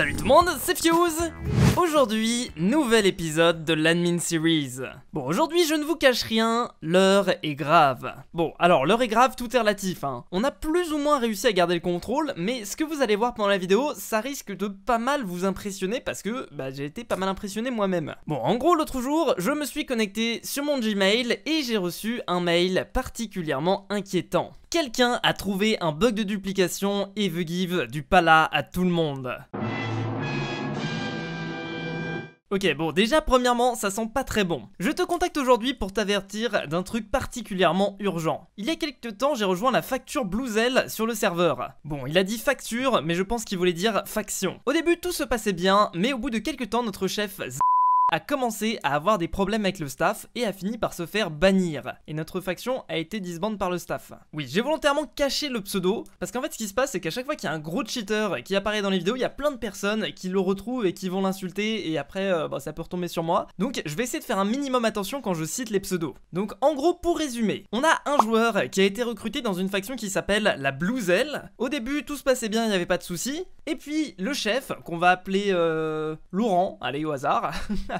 Salut tout le monde, c'est Fuse Aujourd'hui, nouvel épisode de l'Admin Series. Bon, aujourd'hui, je ne vous cache rien, l'heure est grave. Bon, alors l'heure est grave, tout est relatif, hein. On a plus ou moins réussi à garder le contrôle, mais ce que vous allez voir pendant la vidéo, ça risque de pas mal vous impressionner parce que, bah, j'ai été pas mal impressionné moi-même. Bon, en gros, l'autre jour, je me suis connecté sur mon Gmail et j'ai reçu un mail particulièrement inquiétant. Quelqu'un a trouvé un bug de duplication et veut give du pala à tout le monde. Ok bon déjà premièrement ça sent pas très bon. Je te contacte aujourd'hui pour t'avertir d'un truc particulièrement urgent. Il y a quelques temps j'ai rejoint la facture Bluesel sur le serveur. Bon il a dit facture mais je pense qu'il voulait dire faction. Au début tout se passait bien mais au bout de quelques temps notre chef a commencé à avoir des problèmes avec le staff et a fini par se faire bannir. Et notre faction a été disbande par le staff. Oui, j'ai volontairement caché le pseudo, parce qu'en fait ce qui se passe c'est qu'à chaque fois qu'il y a un gros cheater qui apparaît dans les vidéos, il y a plein de personnes qui le retrouvent et qui vont l'insulter, et après euh, bah, ça peut retomber sur moi. Donc je vais essayer de faire un minimum attention quand je cite les pseudos. Donc en gros, pour résumer, on a un joueur qui a été recruté dans une faction qui s'appelle la Zelle. Au début, tout se passait bien, il n'y avait pas de soucis. Et puis le chef, qu'on va appeler euh, Laurent, allez au hasard,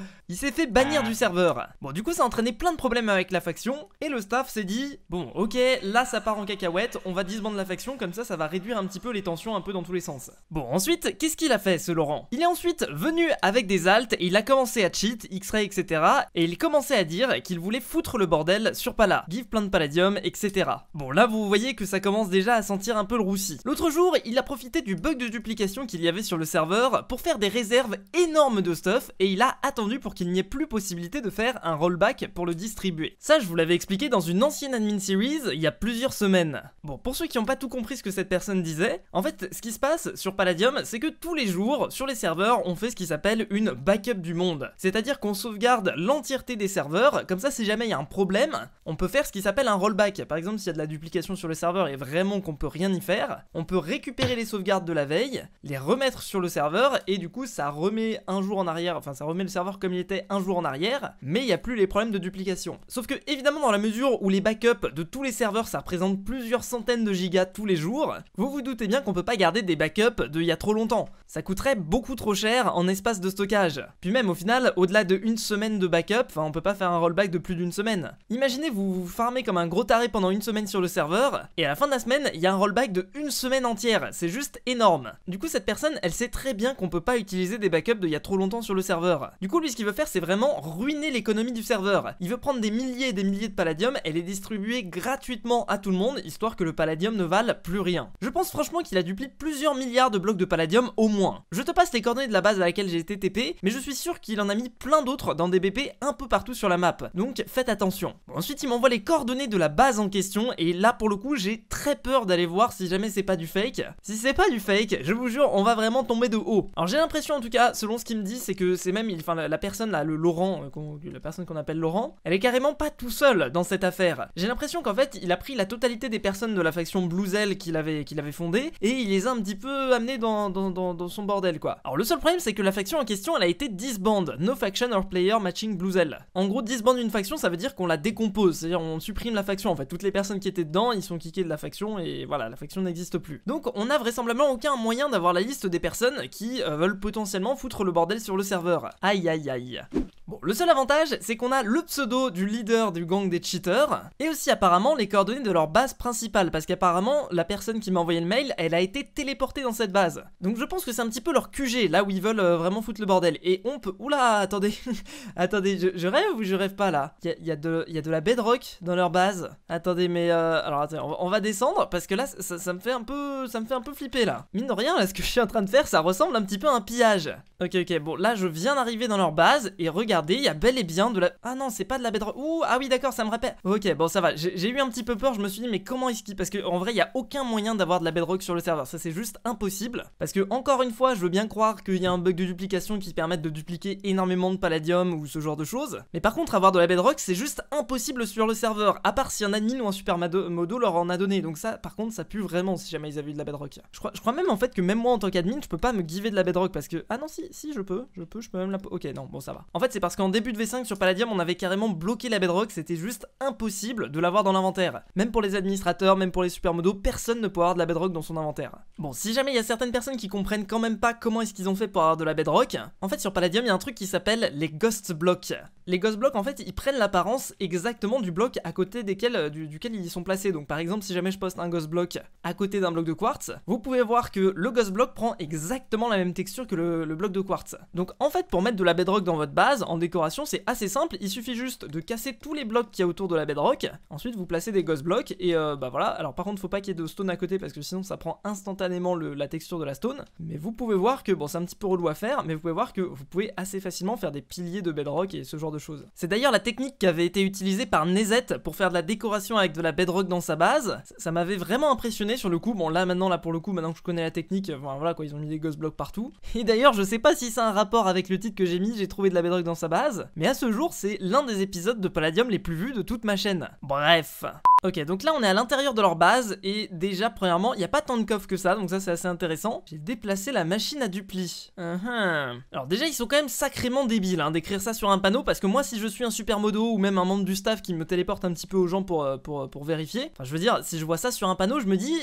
Il s'est fait bannir ah. du serveur. Bon, du coup, ça a entraîné plein de problèmes avec la faction, et le staff s'est dit, bon, ok, là, ça part en cacahuète, on va disbander la faction, comme ça, ça va réduire un petit peu les tensions un peu dans tous les sens. Bon, ensuite, qu'est-ce qu'il a fait, ce Laurent Il est ensuite venu avec des altes, et il a commencé à cheat, X-Ray, etc., et il commençait à dire qu'il voulait foutre le bordel sur Pala, give plein de palladium, etc. Bon, là, vous voyez que ça commence déjà à sentir un peu le roussi. L'autre jour, il a profité du bug de duplication qu'il y avait sur le serveur pour faire des réserves énormes de stuff, et il a attendu pour qu'il n'y ait plus possibilité de faire un rollback pour le distribuer. Ça, je vous l'avais expliqué dans une ancienne admin series il y a plusieurs semaines. Bon, pour ceux qui n'ont pas tout compris ce que cette personne disait, en fait, ce qui se passe sur Palladium, c'est que tous les jours, sur les serveurs, on fait ce qui s'appelle une backup du monde. C'est-à-dire qu'on sauvegarde l'entièreté des serveurs, comme ça, si jamais il y a un problème, on peut faire ce qui s'appelle un rollback. Par exemple, s'il y a de la duplication sur le serveur et vraiment qu'on peut rien y faire, on peut récupérer les sauvegardes de la veille, les remettre sur le serveur, et du coup, ça remet un jour en arrière, enfin, ça remet le serveur comme il était un jour en arrière, mais il n'y a plus les problèmes de duplication. Sauf que évidemment dans la mesure où les backups de tous les serveurs ça représente plusieurs centaines de gigas tous les jours, vous vous doutez bien qu'on peut pas garder des backups de il y a trop longtemps. Ça coûterait beaucoup trop cher en espace de stockage. Puis même au final, au-delà de une semaine de backup, on peut pas faire un rollback de plus d'une semaine. Imaginez vous vous farmez comme un gros taré pendant une semaine sur le serveur, et à la fin de la semaine, il y a un rollback de une semaine entière, c'est juste énorme. Du coup cette personne, elle sait très bien qu'on peut pas utiliser des backups de il y a trop longtemps sur le serveur. Du coup ce qu'il veut faire, c'est vraiment ruiner l'économie du serveur. Il veut prendre des milliers et des milliers de palladium et les distribuer gratuitement à tout le monde, histoire que le palladium ne vale plus rien. Je pense franchement qu'il a dupli plusieurs milliards de blocs de palladium au moins. Je te passe les coordonnées de la base à laquelle j'ai été TP, mais je suis sûr qu'il en a mis plein d'autres dans des BP un peu partout sur la map, donc faites attention. ensuite, il m'envoie les coordonnées de la base en question, et là, pour le coup, j'ai très peur d'aller voir si jamais c'est pas du fake. Si c'est pas du fake, je vous jure, on va vraiment tomber de haut. Alors j'ai l'impression en tout cas, selon ce qu'il me dit, c'est que c'est même, enfin la la personne là, le Laurent, euh, la personne qu'on appelle Laurent, elle est carrément pas tout seul dans cette affaire. J'ai l'impression qu'en fait, il a pris la totalité des personnes de la faction Bluesel qu'il avait, avait fondée et il les a un petit peu amenées dans, son bordel quoi. Alors le seul problème, c'est que la faction en question, elle a été disbande. No faction or player matching Bluesel. En gros, disbande une faction, ça veut dire qu'on la décompose, c'est-à-dire on supprime la faction. En fait, toutes les personnes qui étaient dedans, ils sont kickés de la faction et voilà, la faction n'existe plus. Donc on a vraisemblablement aucun moyen d'avoir la liste des personnes qui euh, veulent potentiellement foutre le bordel sur le serveur. Aïe aïe Bon, le seul avantage, c'est qu'on a le pseudo du leader du gang des cheaters, et aussi apparemment les coordonnées de leur base principale, parce qu'apparemment, la personne qui m'a envoyé le mail, elle a été téléportée dans cette base. Donc je pense que c'est un petit peu leur QG, là où ils veulent euh, vraiment foutre le bordel. Et on peut... Oula, attendez, attendez, je, rêve ou je rêve pas, là Il y a, de la bedrock dans leur base. Attendez, mais... Euh, alors, on, va descendre, parce que là, ça, me fait un peu... ça me fait un peu flipper, là. Mine de rien, là, ce que je suis en train de faire, ça ressemble un petit peu à un pillage. Ok, ok, bon, là, je viens d'arriver dans leur base et regardez, il y a bel et bien de la... Ah non, c'est pas de la bedrock. Ouh, ah oui d'accord, ça me rappelle. Ok, bon ça va, j'ai eu un petit peu peur, je me suis dit mais comment est-ce qu'il... Parce qu'en vrai, il y a aucun moyen d'avoir de la bedrock sur le serveur, ça c'est juste impossible. Parce que encore une fois, je veux bien croire qu'il y a un bug de duplication qui permette de dupliquer énormément de palladium ou ce genre de choses. Mais par contre, avoir de la bedrock, c'est juste impossible sur le serveur, à part si un admin ou un super supermodo leur en a donné. Donc ça, par contre, ça pue vraiment si jamais ils avaient de la bedrock. Je crois, je crois même en fait que même moi en tant qu'admin, je peux pas me giver de la bedrock parce que... Ah non, si, si, je peux, je peux, je peux même la... Ok, non, bon ça va. En fait c'est parce qu'en début de V5 sur Palladium on avait carrément bloqué la bedrock, c'était juste impossible de l'avoir dans l'inventaire. Même pour les administrateurs, même pour les supermodos, personne ne peut avoir de la bedrock dans son inventaire. Bon, si jamais il y a certaines personnes qui comprennent quand même pas comment est-ce qu'ils ont fait pour avoir de la bedrock, en fait sur Palladium il y a un truc qui s'appelle les ghost blocks. Les ghost blocks en fait ils prennent l'apparence exactement du bloc à côté desquels, euh, duquel ils sont placés. Donc par exemple si jamais je poste un ghost block à côté d'un bloc de quartz, vous pouvez voir que le ghost block prend exactement la même texture que le, bloc de quartz. Donc en fait pour mettre de la bedrock rock dans votre base, en décoration c'est assez simple, il suffit juste de casser tous les blocs qu'il y a autour de la bedrock, ensuite vous placez des ghost blocks et euh, bah voilà, alors par contre faut pas qu'il y ait de stone à côté parce que sinon ça prend instantanément la texture de la stone, mais vous pouvez voir que, bon c'est un petit peu relou à faire, mais vous pouvez voir que vous pouvez assez facilement faire des piliers de bedrock et ce genre de choses. C'est d'ailleurs la technique qui avait été utilisée par Nezet pour faire de la décoration avec de la bedrock dans sa base, ça m'avait vraiment impressionné sur le coup, bon là maintenant là pour le coup maintenant que je connais la technique, voilà quoi ils ont mis des ghost blocks partout, et d'ailleurs je sais pas si c'est un rapport avec le titre que j'ai mis, j'ai trouvé de la bedrock dans sa base, mais à ce jour, c'est l'un des épisodes de Palladium les plus vus de toute ma chaîne. Bref. Ok, donc là on est à l'intérieur de leur base et déjà premièrement il n'y a pas tant de coffres que ça donc ça c'est assez intéressant. J'ai déplacé la machine à dupli. Uh-huh. Alors déjà ils sont quand même sacrément débiles hein, d'écrire ça sur un panneau parce que moi si je suis un modo ou même un membre du staff qui me téléporte un petit peu aux gens pour, euh, pour, euh, pour vérifier, enfin je veux dire si je vois ça sur un panneau je me dis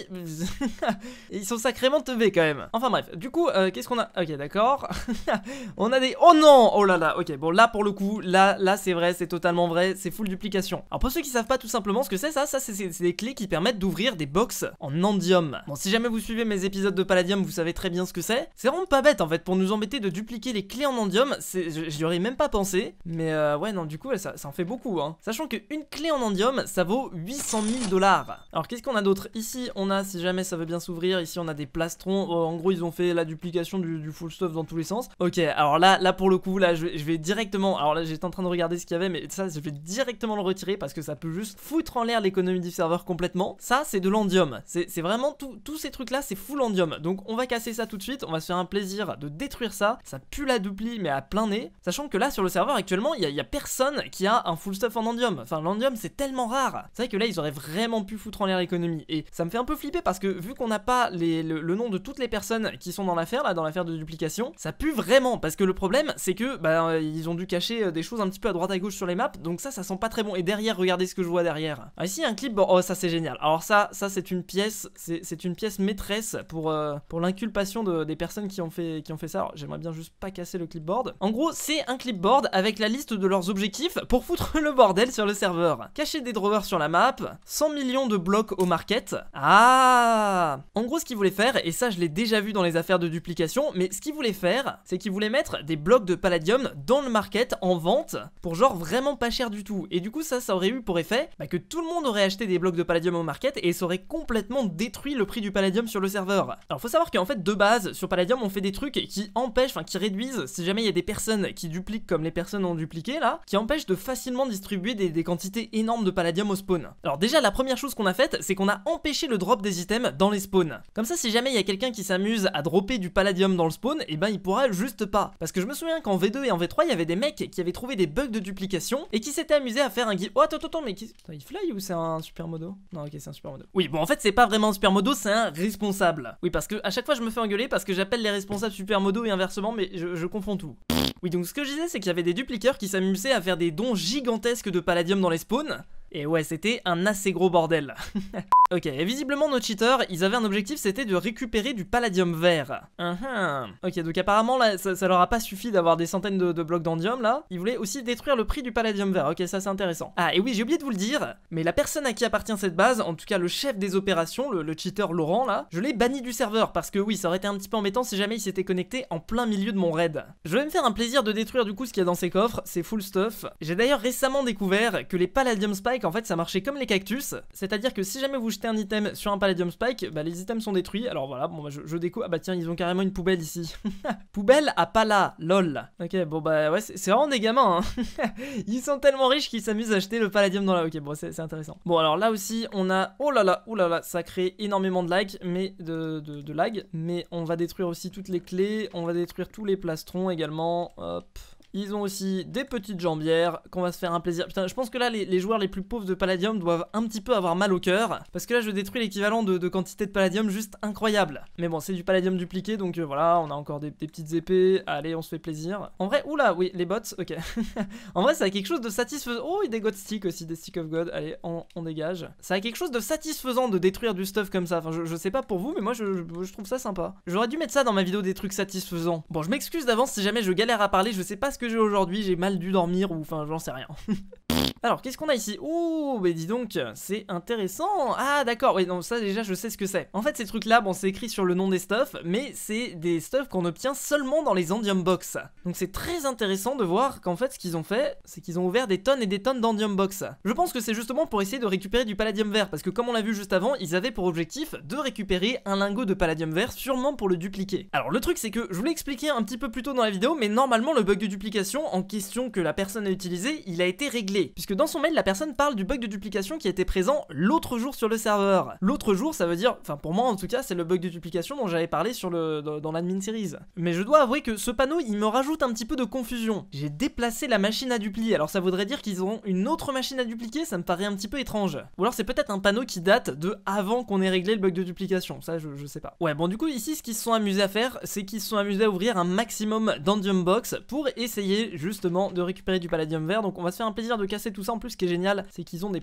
ils sont sacrément teubés quand même. Enfin bref, du coup euh, qu'est-ce qu'on a Ok d'accord, on a des... Oh non Oh là là, ok bon là pour le coup là, là c'est vrai, c'est totalement vrai, c'est full duplication. Alors pour ceux qui savent pas tout simplement ce que c'est ça ça, c'est des clés qui permettent d'ouvrir des box en endium. Bon, si jamais vous suivez mes épisodes de Palladium, vous savez très bien ce que c'est. C'est vraiment pas bête en fait, pour nous embêter de dupliquer les clés en endium, j'y aurais même pas pensé. Mais euh, ouais, non, du coup, ça, ça en fait beaucoup. Hein. Sachant qu'une clé en endium, ça vaut 800 000 dollars. Alors qu'est-ce qu'on a d'autre Ici, on a, si jamais ça veut bien s'ouvrir, ici on a des plastrons. Oh, en gros, ils ont fait la duplication du, full stuff dans tous les sens. Ok, alors là, là pour le coup, là, je, je vais directement. Alors là, j'étais en train de regarder ce qu'il y avait, mais ça, je vais directement le retirer parce que ça peut juste foutre en l'air les économie du serveur complètement. Ça, c'est de l'endium. C'est vraiment tous ces trucs-là, c'est full endium. Donc on va casser ça tout de suite, on va se faire un plaisir de détruire ça. Ça pue la duplie mais à plein nez. Sachant que là, sur le serveur actuellement, il y, a personne qui a un full stuff en endium. Enfin, l'endium, c'est tellement rare. C'est vrai que là, ils auraient vraiment pu foutre en l'air l'économie. Et ça me fait un peu flipper parce que vu qu'on n'a pas les, le, nom de toutes les personnes qui sont dans l'affaire, là, dans l'affaire de duplication, ça pue vraiment. Parce que le problème, c'est que, bah, ils ont dû cacher euh, des choses un petit peu à droite à gauche sur les maps. Donc ça, ça sent pas très bon. Et derrière, regardez ce que je vois derrière. ici, ah, un clip. oh, ça c'est génial. Alors ça, ça c'est une pièce, c'est une pièce maîtresse pour, euh, pour l'inculpation de, des personnes qui ont fait, qui ont fait ça. j'aimerais bien juste pas casser le clipboard. En gros, c'est un clipboard avec la liste de leurs objectifs pour foutre le bordel sur le serveur. Cacher des drawers sur la map, 100 millions de blocs au market. Ah En gros, ce qu'ils voulaient faire, et ça je l'ai déjà vu dans les affaires de duplication, mais ce qu'ils voulaient faire, c'est qu'ils voulaient mettre des blocs de palladium dans le market en vente pour genre vraiment pas cher du tout. Et du coup, ça, ça aurait eu pour effet bah, que tout le monde acheter des blocs de palladium au market et ça aurait complètement détruit le prix du palladium sur le serveur. Alors faut savoir qu'en fait de base sur palladium on fait des trucs qui empêchent, enfin qui réduisent si jamais il y a des personnes qui dupliquent comme les personnes ont dupliqué là, qui empêchent de facilement distribuer des, quantités énormes de palladium au spawn. Alors déjà la première chose qu'on a faite c'est qu'on a empêché le drop des items dans les spawns. Comme ça si jamais il y a quelqu'un qui s'amuse à dropper du palladium dans le spawn, et eh ben il pourra juste pas. Parce que je me souviens qu'en V2 et en V3 il y avait des mecs qui avaient trouvé des bugs de duplication et qui s'étaient amusés à faire un guide. Oh attends attends mais qui... il fly ou c'est un supermodo Non, ok, c'est un supermodo. Oui, bon, en fait, c'est pas vraiment un supermodo, c'est un responsable. Oui, parce que à chaque fois, je me fais engueuler parce que j'appelle les responsables supermodo et inversement, mais je, je confonds tout. Oui, donc ce que je disais, c'est qu'il y avait des dupliqueurs qui s'amusaient à faire des dons gigantesques de palladium dans les spawns, et ouais, c'était un assez gros bordel. ok, et visiblement nos cheaters, ils avaient un objectif, c'était de récupérer du palladium vert. Uh-huh. Ok, donc apparemment là, ça, leur a pas suffi d'avoir des centaines de, blocs d'andium là. Ils voulaient aussi détruire le prix du palladium vert. Ok, ça c'est intéressant. Ah, et oui, j'ai oublié de vous le dire, mais la personne à qui appartient cette base, en tout cas le chef des opérations, le, cheater Laurent là, je l'ai banni du serveur parce que oui, ça aurait été un petit peu embêtant si jamais il s'était connecté en plein milieu de mon raid. Je vais me faire un plaisir de détruire du coup ce qu'il y a dans ses coffres, c'est full stuff. J'ai d'ailleurs récemment découvert que les palladium spikes en fait ça marchait comme les cactus, c'est-à-dire que si jamais vous jetez un item sur un Palladium Spike, bah les items sont détruits. Alors voilà, bon bah je, je découvre, ah bah tiens, ils ont carrément une poubelle ici. poubelle à Pala, lol. Ok, bon bah ouais, c'est vraiment des gamins, hein. ils sont tellement riches qu'ils s'amusent à acheter le Palladium dans la... Ok, bon c'est intéressant. Bon alors là aussi, on a... Oh là là, oh là là, ça crée énormément de lag, mais de, de lag, mais on va détruire aussi toutes les clés, on va détruire tous les plastrons également, hop, ils ont aussi des petites jambières qu'on va se faire un plaisir. Putain, je pense que là, les, joueurs les plus pauvres de Palladium doivent un petit peu avoir mal au cœur. Parce que là, je détruis l'équivalent de, quantité de Palladium juste incroyable. Mais bon, c'est du Palladium dupliqué, donc euh, voilà, on a encore des, petites épées. Allez, on se fait plaisir. En vrai, oula, oui, les bots, ok. en vrai, ça a quelque chose de satisfaisant. Oh, il a des God Sticks aussi, des Stick of God. Allez, on, dégage. Ça a quelque chose de satisfaisant de détruire du stuff comme ça. Enfin, je, sais pas pour vous, mais moi, je, je trouve ça sympa. J'aurais dû mettre ça dans ma vidéo des trucs satisfaisants. Bon, je m'excuse d'avance si jamais je galère à parler, je sais pas ce que j'ai aujourd'hui, j'ai mal dû dormir ou enfin j'en sais rien. Alors, qu'est-ce qu'on a ici Ouh, mais dis donc, c'est intéressant. Ah, d'accord, oui, non, ça déjà, je sais ce que c'est. En fait, ces trucs-là, bon, c'est écrit sur le nom des stuffs, mais c'est des stuffs qu'on obtient seulement dans les Endium Box. Donc, c'est très intéressant de voir qu'en fait, ce qu'ils ont fait, c'est qu'ils ont ouvert des tonnes et des tonnes d'Endium Box. Je pense que c'est justement pour essayer de récupérer du Palladium vert, parce que comme on l'a vu juste avant, ils avaient pour objectif de récupérer un lingot de Palladium vert, sûrement pour le dupliquer. Alors, le truc, c'est que je vous l'ai expliqué un petit peu plus tôt dans la vidéo, mais normalement, le bug de duplication en question que la personne a utilisé, il a été réglé, dans son mail, la personne parle du bug de duplication qui était présent l'autre jour sur le serveur. L'autre jour, ça veut dire, enfin pour moi en tout cas, c'est le bug de duplication dont j'avais parlé sur le, dans, l'admin series. Mais je dois avouer que ce panneau, il me rajoute un petit peu de confusion. J'ai déplacé la machine à duplier, alors ça voudrait dire qu'ils auront une autre machine à dupliquer, ça me paraît un petit peu étrange. Ou alors c'est peut-être un panneau qui date de avant qu'on ait réglé le bug de duplication, ça je, sais pas. Ouais, bon du coup ici, ce qu'ils se sont amusés à faire, c'est qu'ils se sont amusés à ouvrir un maximum d'endium box pour essayer justement de récupérer du palladium vert, donc on va se faire un plaisir de casser tout en plus, ce qui est génial, c'est qu'ils ont des,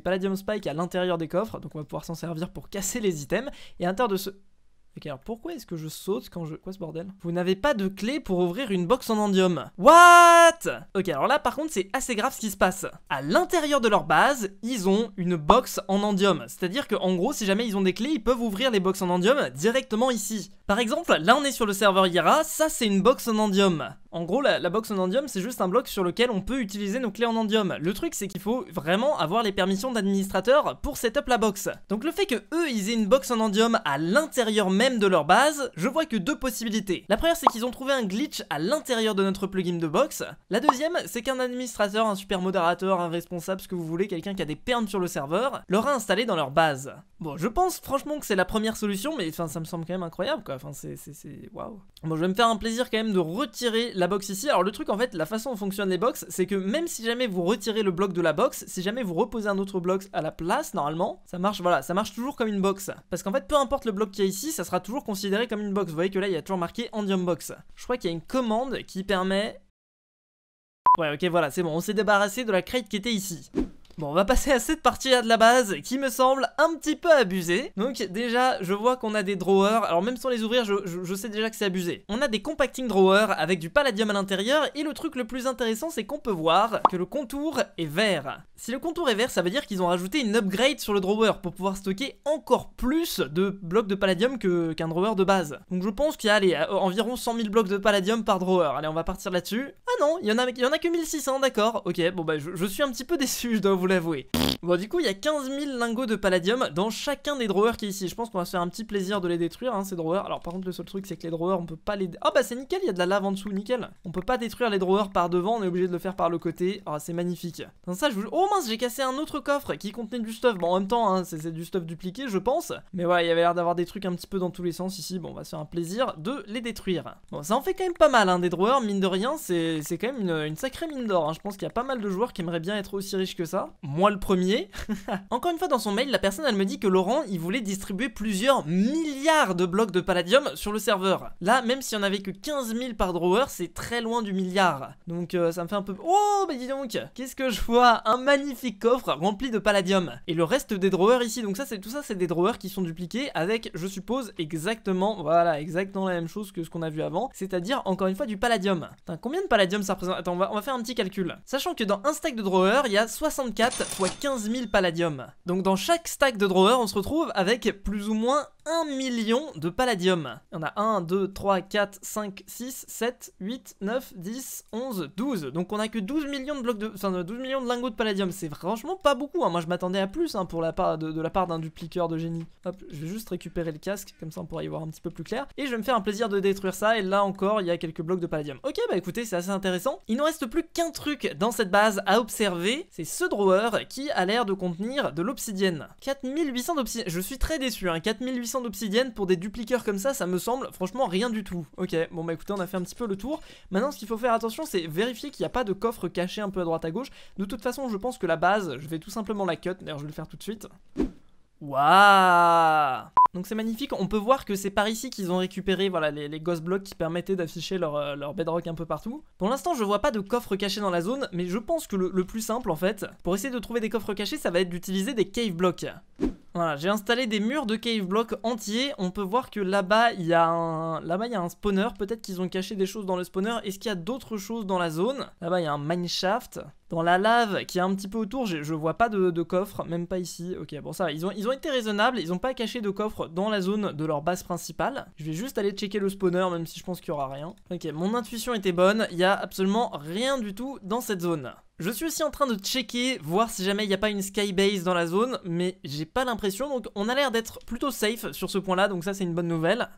Palladium Spike à l'intérieur des coffres, donc on va pouvoir s'en servir pour casser les items. Et à l'intérieur de ce... Ok, alors pourquoi est-ce que je saute quand je... Quoi ce bordel Vous n'avez pas de clé pour ouvrir une box en endium. What Ok, alors là par contre c'est assez grave ce qui se passe. À l'intérieur de leur base, ils ont une box en endium. C'est-à-dire que en gros, si jamais ils ont des clés, ils peuvent ouvrir les box en endium directement ici. Par exemple, là on est sur le serveur Yara, ça c'est une box en endium. En gros, la, box en endium, c'est juste un bloc sur lequel on peut utiliser nos clés en endium. Le truc, c'est qu'il faut vraiment avoir les permissions d'administrateur pour setup la box. Donc le fait que eux, ils aient une box en endium à l'intérieur même de leur base, je vois que deux possibilités. La première, c'est qu'ils ont trouvé un glitch à l'intérieur de notre plugin de box. La deuxième, c'est qu'un administrateur, un super modérateur, un responsable, ce que vous voulez, quelqu'un qui a des permes sur le serveur, l'aura installé dans leur base. Bon, je pense franchement que c'est la première solution, mais ça me semble quand même incroyable, quoi. Enfin, c'est... Waouh. Bon, je vais me faire un plaisir quand même de retirer la la box ici. Alors le truc en fait, la façon dont fonctionnent les box, c'est que même si jamais vous retirez le bloc de la box, si jamais vous reposez un autre bloc à la place, normalement, ça marche, voilà, ça marche toujours comme une box. Parce qu'en fait, peu importe le bloc qui est a ici, ça sera toujours considéré comme une box. Vous voyez que là, il y a toujours marqué Endium Box. Je crois qu'il y a une commande qui permet... Ouais, ok, voilà, c'est bon, on s'est débarrassé de la crate qui était ici. Bon, on va passer à cette partie-là de la base qui me semble un petit peu abusée. Donc déjà, je vois qu'on a des drawers. Alors même sans les ouvrir, je, sais déjà que c'est abusé. On a des compacting drawers avec du palladium à l'intérieur. Et le truc le plus intéressant, c'est qu'on peut voir que le contour est vert. Si le contour est vert, ça veut dire qu'ils ont rajouté une upgrade sur le drawer pour pouvoir stocker encore plus de blocs de palladium qu'un drawer de base. Donc je pense qu'il y a euh, environ 100 000 blocs de palladium par drawer. Allez, on va partir là-dessus. Ah non, il y, en a, il y en a que 1600, d'accord. Ok, bon bah je, je suis un petit peu déçu, je dois vous vous l'avouer. Bon du coup il y a 15 000 lingots de palladium dans chacun des drawers qui est ici Je pense qu'on va se faire un petit plaisir de les détruire hein, ces drawers Alors par contre le seul truc c'est que les drawers on peut pas les... Oh bah c'est nickel il y a de la lave en dessous nickel On peut pas détruire les drawers par devant on est obligé de le faire par le côté Oh c'est magnifique Dans ça je vous... Oh mince j'ai cassé un autre coffre qui contenait du stuff Bon en même temps hein, c'est du stuff dupliqué je pense Mais ouais il y avait l'air d'avoir des trucs un petit peu dans tous les sens ici Bon on va se faire un plaisir de les détruire Bon ça en fait quand même pas mal hein, des drawers mine de rien C'est quand même une, une sacrée mine d'or hein. Je pense qu'il y a pas mal de joueurs qui aimeraient bien être aussi riches que ça moi le premier. Encore une fois, dans son mail, la personne elle me dit que Laurent il voulait distribuer plusieurs milliards de blocs de palladium sur le serveur. Là, même si on avait que 15 000 par drawer, c'est très loin du milliard. Donc euh, ça me fait un peu. Oh, mais dis donc Qu'est-ce que je vois Un magnifique coffre rempli de palladium. Et le reste des drawers ici, donc ça, c'est tout ça, c'est des drawers qui sont dupliqués avec, je suppose, exactement, voilà, exactement la même chose que ce qu'on a vu avant, c'est-à-dire encore une fois du palladium. combien de palladium ça représente Attends, on va, on va faire un petit calcul. Sachant que dans un stack de drawers, il y a 64 fois x 15 000 palladium. Donc dans chaque stack de drawer, on se retrouve avec plus ou moins 1 million de palladium. Il y en a 1, 2, 3, 4, 5, 6, 7, 8, 9, 10, 11, 12. Donc on a que 12 millions de blocs de... 12 millions de lingots de palladium. C'est franchement pas beaucoup. Hein. Moi je m'attendais à plus hein, pour la part de, la part d'un dupliqueur de génie. Hop, je vais juste récupérer le casque, comme ça on pourra y voir un petit peu plus clair. Et je vais me faire un plaisir de détruire ça. Et là encore, il y a quelques blocs de palladium. Ok, bah écoutez, c'est assez intéressant. Il ne reste plus qu'un truc dans cette base à observer. C'est ce drawer qui a l'air de contenir de l'obsidienne. 4800 d'obsidienne, je suis très déçu, hein. 4800 d'obsidienne pour des dupliqueurs comme ça, ça me semble franchement rien du tout. Ok, bon bah écoutez, on a fait un petit peu le tour. Maintenant, ce qu'il faut faire attention, c'est vérifier qu'il n'y a pas de coffre caché un peu à droite à gauche. De toute façon, je pense que la base, je vais tout simplement la cut, d'ailleurs je vais le faire tout de suite. Waouh donc c'est magnifique. On peut voir que c'est par ici qu'ils ont récupéré voilà, les, les ghost blocks qui permettaient d'afficher leur, euh, leur, bedrock un peu partout. Pour l'instant, je vois pas de coffre caché dans la zone, mais je pense que le, le plus simple en fait, pour essayer de trouver des coffres cachés, ça va être d'utiliser des cave blocks. Voilà, j'ai installé des murs de cave blocks entiers. On peut voir que là-bas, il y a un là-bas il y a un spawner, peut-être qu'ils ont caché des choses dans le spawner. Est-ce qu'il y a d'autres choses dans la zone Là-bas, il y a un mineshaft. Dans la lave qui est un petit peu autour, je vois pas de, de coffre, même pas ici. OK, bon ça, ils ont ils ont été raisonnables, ils ont pas caché de coffre dans la zone de leur base principale. Je vais juste aller checker le spawner, même si je pense qu'il y aura rien. Ok, mon intuition était bonne, il n'y a absolument rien du tout dans cette zone. Je suis aussi en train de checker, voir si jamais il n'y a pas une skybase dans la zone, mais j'ai pas l'impression, donc on a l'air d'être plutôt safe sur ce point-là, donc ça c'est une bonne nouvelle.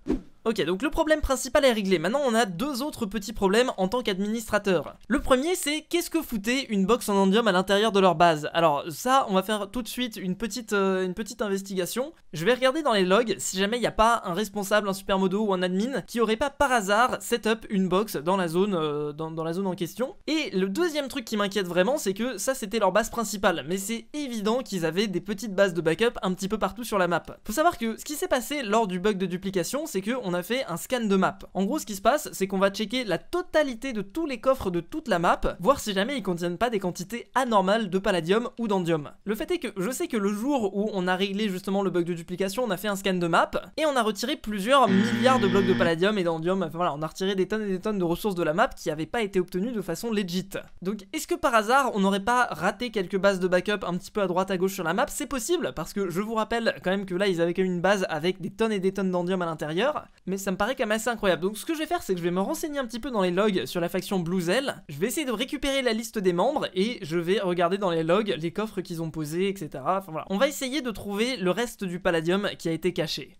Ok, donc le problème principal est réglé. Maintenant, on a deux autres petits problèmes en tant qu'administrateur. Le premier, c'est qu'est-ce que foutait une box en indium à l'intérieur de leur base Alors ça, on va faire tout de suite une petite, euh, une petite investigation. Je vais regarder dans les logs si jamais il n'y a pas un responsable, un supermodo ou un admin qui aurait pas par hasard set up une box dans la zone, euh, dans la zone en question. Et le deuxième truc qui m'inquiète vraiment, c'est que ça c'était leur base principale, mais c'est évident qu'ils avaient des petites bases de backup un petit peu partout sur la map. Faut savoir que ce qui s'est passé lors du bug de duplication, c'est qu'on a fait un scan de map. En gros, ce qui se passe, c'est qu'on va checker la totalité de tous les coffres de toute la map, voir si jamais ils contiennent pas des quantités anormales de palladium ou d'endium. Le fait est que je sais que le jour où on a réglé justement le bug de duplication, on a fait un scan de map et on a retiré plusieurs milliards de blocs de palladium et d'endium. Enfin voilà, on a retiré des tonnes et des tonnes de ressources de la map qui n'avaient pas été obtenues de façon legit. Donc est-ce que par hasard, on n'aurait pas raté quelques bases de backup un petit peu à droite à gauche sur la map C'est possible, parce que je vous rappelle quand même que là, ils avaient quand même une base avec des tonnes et des tonnes d'endium à l'intérieur, mais ça me paraît quand même assez incroyable. Donc ce que je vais faire, c'est que je vais me renseigner un petit peu dans les logs sur la faction Bluesel, je vais essayer de récupérer la liste des membres, et je vais regarder dans les logs les coffres qu'ils ont posés, etc. on va essayer de trouver le reste du palladium qui a été caché.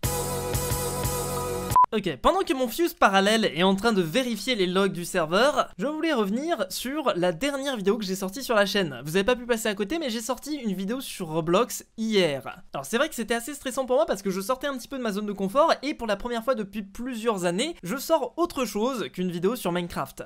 Ok, pendant que mon fuse parallèle est en train de vérifier les logs du serveur, je voulais revenir sur la dernière vidéo que j'ai sortie sur la chaîne. Vous avez pas pu passer à côté, mais j'ai sorti une vidéo sur Roblox hier. Alors c'est vrai que c'était assez stressant pour moi parce que je sortais un petit peu de ma zone de confort et pour la première fois depuis plusieurs années, je sors autre chose qu'une vidéo sur Minecraft.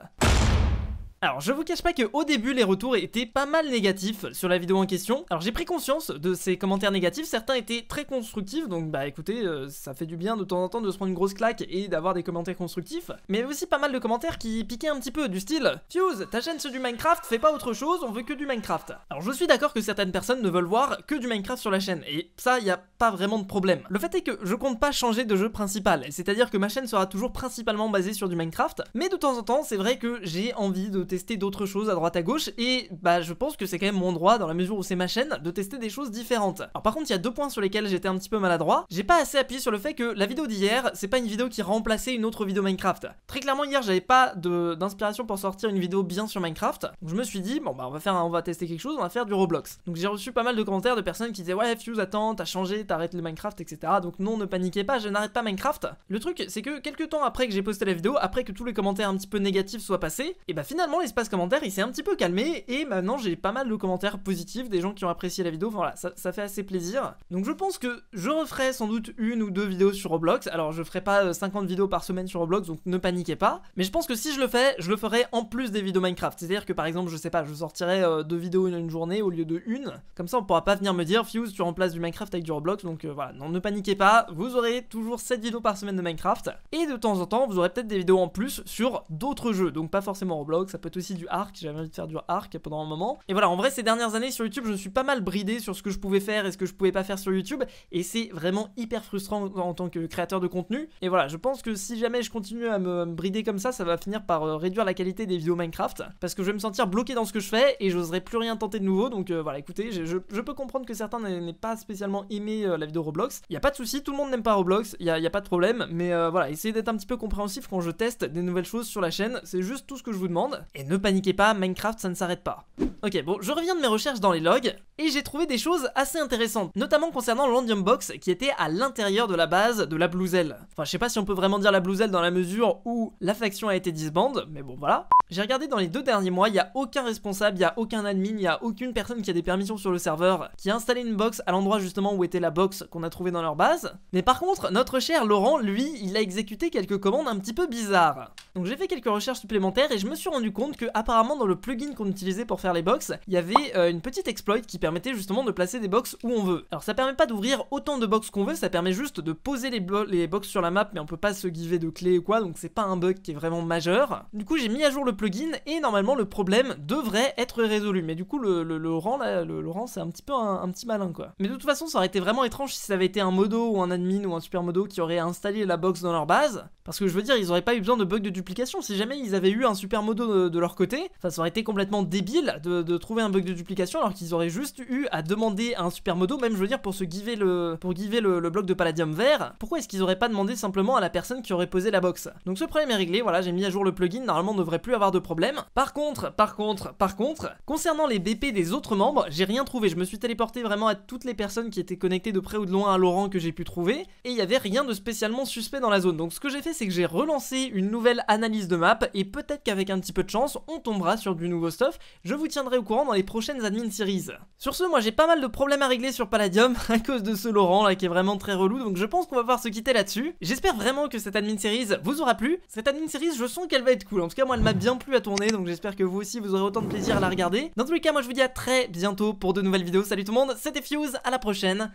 Alors je vous cache pas que au début les retours étaient pas mal négatifs sur la vidéo en question. Alors j'ai pris conscience de ces commentaires négatifs, certains étaient très constructifs donc bah écoutez euh, ça fait du bien de temps en temps de se prendre une grosse claque et d'avoir des commentaires constructifs. Mais il y avait aussi pas mal de commentaires qui piquaient un petit peu du style Fuse ta chaîne c'est du Minecraft, fais pas autre chose, on veut que du Minecraft. Alors je suis d'accord que certaines personnes ne veulent voir que du Minecraft sur la chaîne et ça y a pas vraiment de problème. Le fait est que je compte pas changer de jeu principal, c'est à dire que ma chaîne sera toujours principalement basée sur du Minecraft mais de temps en temps c'est vrai que j'ai envie de tester d'autres choses à droite à gauche et bah je pense que c'est quand même mon droit dans la mesure où c'est ma chaîne de tester des choses différentes. Alors par contre il y a deux points sur lesquels j'étais un petit peu maladroit. J'ai pas assez appuyé sur le fait que la vidéo d'hier c'est pas une vidéo qui remplaçait une autre vidéo Minecraft. Très clairement hier j'avais pas d'inspiration pour sortir une vidéo bien sur Minecraft. Donc je me suis dit bon bah on va faire on va tester quelque chose, on va faire du Roblox. Donc j'ai reçu pas mal de commentaires de personnes qui disaient ouais Fuse attends t'as changé, t'arrêtes le Minecraft etc. Donc non ne paniquez pas je n'arrête pas Minecraft. Le truc c'est que quelques temps après que j'ai posté la vidéo, après que tous les commentaires un petit peu négatifs soient passés, et bah finalement l'espace commentaire, il s'est un petit peu calmé et maintenant j'ai pas mal de commentaires positifs des gens qui ont apprécié la vidéo. Voilà, ça, fait assez plaisir. Donc je pense que je referai sans doute une ou deux vidéos sur Roblox. Alors je ferai pas 50 euh, vidéos par semaine sur Roblox, donc ne paniquez pas. Mais je pense que si je le fais, je le ferai en plus des vidéos Minecraft. C'est-à-dire que par exemple, je sais pas, je sortirai euh, deux vidéos une, journée au lieu de une. Comme ça, on pourra pas venir me dire, Fuse, tu remplaces du Minecraft avec du Roblox. Donc euh, voilà, non, ne paniquez pas. Vous aurez toujours 7 vidéos par semaine de Minecraft. Et de temps en temps, vous aurez peut-être des vidéos en plus sur d'autres jeux. Donc pas forcément Roblox, ça peut aussi du arc, j'avais envie de faire du arc pendant un moment. Et voilà, en vrai, ces dernières années sur YouTube, je me suis pas mal bridé sur ce que je pouvais faire et ce que je pouvais pas faire sur YouTube. Et c'est vraiment hyper frustrant en tant que créateur de contenu. Et voilà, je pense que si jamais je continue à me brider comme ça, ça va finir par euh, réduire la qualité des vidéos Minecraft. Parce que je vais me sentir bloqué dans ce que je fais et j'oserai plus rien tenter de nouveau. Donc euh, voilà, écoutez, je, je, peux comprendre que certains n'aient pas spécialement aimé euh, la vidéo Roblox. Il y a pas de souci, tout le monde n'aime pas Roblox, il y, a, pas de problème. Mais voilà, essayez d'être un petit peu compréhensif quand je teste des nouvelles choses sur la chaîne. C'est juste tout ce que je vous demande ne paniquez pas, Minecraft ça ne s'arrête pas. Ok bon, je reviens de mes recherches dans les logs, et j'ai trouvé des choses assez intéressantes, notamment concernant l'Andium Box qui était à l'intérieur de la base de la Blouselle. Enfin je sais pas si on peut vraiment dire la Blouselle dans la mesure où la faction a été disbande, mais bon voilà. J'ai regardé dans les deux derniers mois, il n'y a aucun responsable, il n'y a aucun admin, il n'y a aucune personne qui a des permissions sur le serveur, qui a installé une box à l'endroit justement où était la box qu'on a trouvée dans leur base. Mais par contre, notre cher Laurent, lui, il a exécuté quelques commandes un petit peu bizarres. Donc j'ai fait quelques recherches supplémentaires et je me suis rendu compte que apparemment dans le plugin qu'on utilisait pour faire les box, il y avait euh, une petite exploit qui permettait justement de placer des box où on veut. Alors ça permet pas d'ouvrir autant de box qu'on veut, ça permet juste de poser les, les box sur la map, mais on peut pas se giver de clés ou quoi, donc c'est pas un bug qui est vraiment majeur. Du coup j'ai mis à jour le plugin et normalement le problème devrait être résolu. Mais du coup le, le, rang là, le, le c'est un petit peu un, petit malin quoi. Mais de toute façon ça aurait été vraiment étrange si ça avait été un modo ou un admin ou un super modo qui aurait installé la box dans leur base, parce que je veux dire ils auraient pas eu besoin de bug de duplication. Si jamais ils avaient eu un super modo euh, de leur côté. ça aurait été complètement débile de, trouver un bug de duplication alors qu'ils auraient juste eu à demander à un supermodo, même je veux dire pour se giver le, pour giver le, bloc de palladium vert. Pourquoi est-ce qu'ils auraient pas demandé simplement à la personne qui aurait posé la box Donc ce problème est réglé, voilà, j'ai mis à jour le plugin, normalement on devrait plus avoir de problème. Par contre, par contre, par contre, concernant les BP des autres membres, j'ai rien trouvé. Je me suis téléporté vraiment à toutes les personnes qui étaient connectées de près ou de loin à Laurent que j'ai pu trouver, et il n'y avait rien de spécialement suspect dans la zone. Donc ce que j'ai fait, c'est que j'ai relancé une nouvelle analyse de map, et peut-être qu'avec un petit peu de chance, on tombera sur du nouveau stuff, je vous tiendrai au courant dans les prochaines admin series. Sur ce, moi j'ai pas mal de problèmes à régler sur Palladium à cause de ce Laurent là qui est vraiment très relou, donc je pense qu'on va pouvoir se quitter là-dessus. J'espère vraiment que cette admin series vous aura plu. Cette admin series, je sens qu'elle va être cool. En tout cas, moi elle m'a bien plu à tourner, donc j'espère que vous aussi vous aurez autant de plaisir à la regarder. Dans tous les cas, moi je vous dis à très bientôt pour de nouvelles vidéos. Salut tout le monde, c'était Fuse, à la prochaine,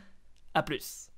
à plus.